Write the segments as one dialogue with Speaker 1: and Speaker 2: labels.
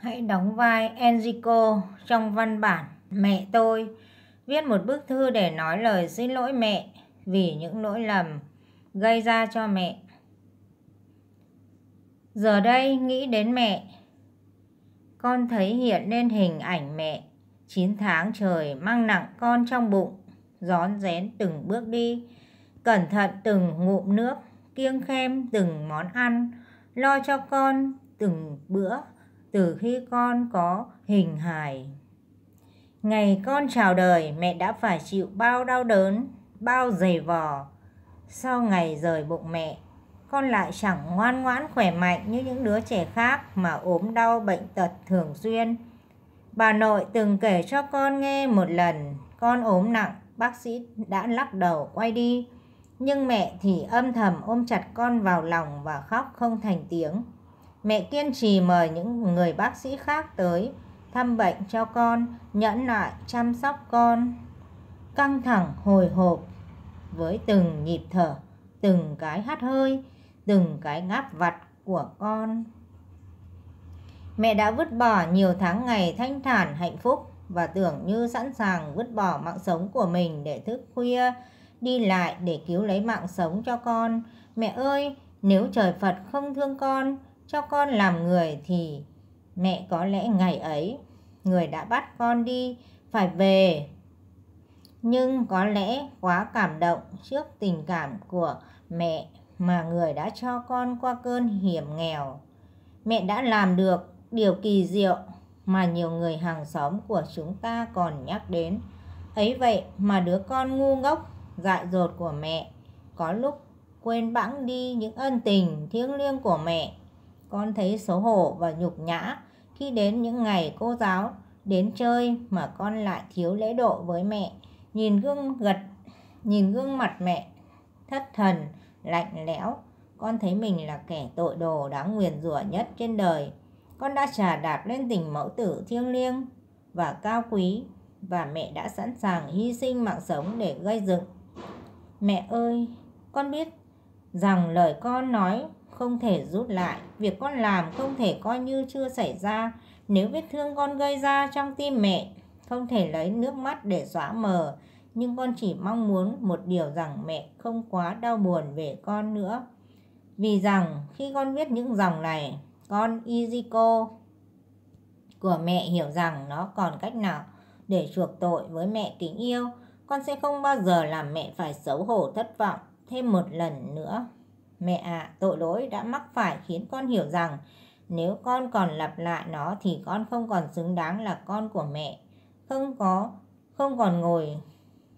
Speaker 1: hãy đóng vai Enrico trong văn bản Mẹ tôi viết một bức thư để nói lời xin lỗi mẹ vì những lỗi lầm gây ra cho mẹ. Giờ đây nghĩ đến mẹ, con thấy hiện lên hình ảnh mẹ 9 tháng trời mang nặng con trong bụng, rón rén từng bước đi, cẩn thận từng ngụm nước, kiêng khem từng món ăn, lo cho con từng bữa từ khi con có hình hài. Ngày con chào đời, mẹ đã phải chịu bao đau đớn, bao dày vò. Sau ngày rời bụng mẹ, con lại chẳng ngoan ngoãn khỏe mạnh như những đứa trẻ khác mà ốm đau bệnh tật thường xuyên. Bà nội từng kể cho con nghe một lần, con ốm nặng, bác sĩ đã lắc đầu quay đi. Nhưng mẹ thì âm thầm ôm chặt con vào lòng và khóc không thành tiếng. Mẹ kiên trì mời những người bác sĩ khác tới thăm bệnh cho con, nhẫn nại chăm sóc con. Căng thẳng hồi hộp với từng nhịp thở, từng cái hắt hơi, từng cái ngáp vặt của con. Mẹ đã vứt bỏ nhiều tháng ngày thanh thản hạnh phúc và tưởng như sẵn sàng vứt bỏ mạng sống của mình để thức khuya, đi lại để cứu lấy mạng sống cho con. Mẹ ơi, nếu trời Phật không thương con, cho con làm người thì mẹ có lẽ ngày ấy người đã bắt con đi phải về nhưng có lẽ quá cảm động trước tình cảm của mẹ mà người đã cho con qua cơn hiểm nghèo mẹ đã làm được điều kỳ diệu mà nhiều người hàng xóm của chúng ta còn nhắc đến ấy vậy mà đứa con ngu ngốc dại dột của mẹ có lúc quên bẵng đi những ân tình thiêng liêng của mẹ con thấy xấu hổ và nhục nhã khi đến những ngày cô giáo đến chơi mà con lại thiếu lễ độ với mẹ nhìn gương gật nhìn gương mặt mẹ thất thần lạnh lẽo con thấy mình là kẻ tội đồ đáng nguyền rủa nhất trên đời con đã trà đạp lên tình mẫu tử thiêng liêng và cao quý và mẹ đã sẵn sàng hy sinh mạng sống để gây dựng mẹ ơi con biết rằng lời con nói không thể rút lại, việc con làm không thể coi như chưa xảy ra. Nếu vết thương con gây ra trong tim mẹ, không thể lấy nước mắt để xóa mờ, nhưng con chỉ mong muốn một điều rằng mẹ không quá đau buồn về con nữa. Vì rằng khi con viết những dòng này, con Iziko của mẹ hiểu rằng nó còn cách nào để chuộc tội với mẹ kính yêu. Con sẽ không bao giờ làm mẹ phải xấu hổ thất vọng thêm một lần nữa. Mẹ ạ, à, tội lỗi đã mắc phải khiến con hiểu rằng nếu con còn lặp lại nó thì con không còn xứng đáng là con của mẹ. Không có, không còn ngồi,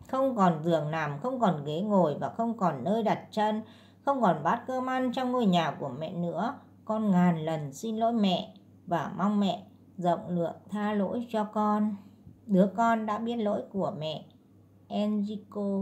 Speaker 1: không còn giường nằm, không còn ghế ngồi và không còn nơi đặt chân, không còn bát cơm ăn trong ngôi nhà của mẹ nữa. Con ngàn lần xin lỗi mẹ và mong mẹ rộng lượng tha lỗi cho con. Đứa con đã biết lỗi của mẹ. Enrico